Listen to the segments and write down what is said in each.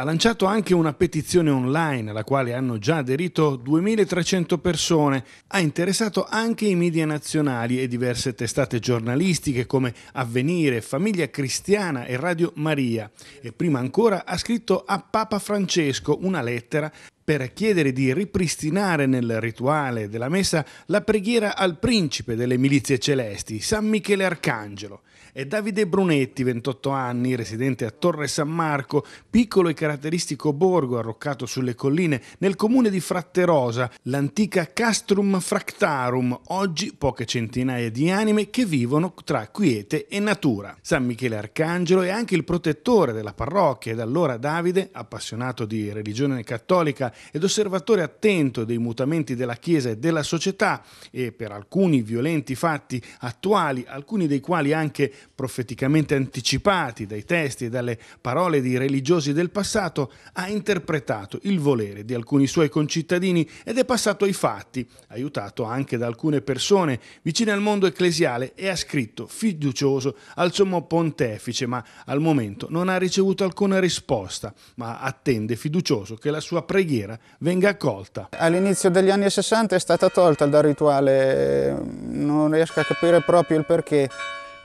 ha lanciato anche una petizione online alla quale hanno già aderito 2300 persone. Ha interessato anche i media nazionali e diverse testate giornalistiche come Avvenire, Famiglia Cristiana e Radio Maria. E prima ancora ha scritto a Papa Francesco una lettera per chiedere di ripristinare nel rituale della messa la preghiera al principe delle milizie celesti, San Michele Arcangelo. È Davide Brunetti, 28 anni, residente a Torre San Marco, piccolo e caratteristico borgo arroccato sulle colline nel comune di Fratterosa, l'antica Castrum Fractarum, oggi poche centinaia di anime che vivono tra quiete e natura. San Michele Arcangelo è anche il protettore della parrocchia ed allora Davide, appassionato di religione cattolica ed osservatore attento dei mutamenti della Chiesa e della società e per alcuni violenti fatti attuali, alcuni dei quali anche profeticamente anticipati dai testi e dalle parole di religiosi del passato, ha interpretato il volere di alcuni suoi concittadini ed è passato ai fatti, aiutato anche da alcune persone vicine al mondo ecclesiale e ha scritto fiducioso al sommo pontefice, ma al momento non ha ricevuto alcuna risposta, ma attende fiducioso che la sua preghiera preghiera venga accolta. All'inizio degli anni 60 è stata tolta dal rituale, non riesco a capire proprio il perché.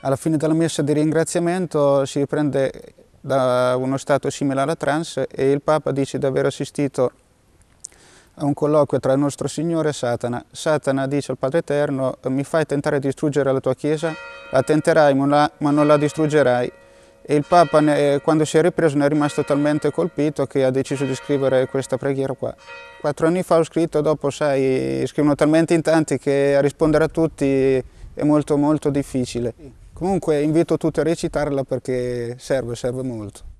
Alla fine della messa di ringraziamento si riprende da uno stato simile alla trans e il Papa dice di aver assistito a un colloquio tra il nostro Signore e Satana. Satana dice al Padre Eterno, mi fai tentare di distruggere la tua Chiesa? La tenterai ma non la distruggerai. E il Papa, eh, quando si è ripreso, ne è rimasto talmente colpito che ha deciso di scrivere questa preghiera qua. Quattro anni fa ho scritto, dopo, sai, scrivono talmente in tanti che a rispondere a tutti è molto molto difficile. Comunque invito tutti a recitarla perché serve, serve molto.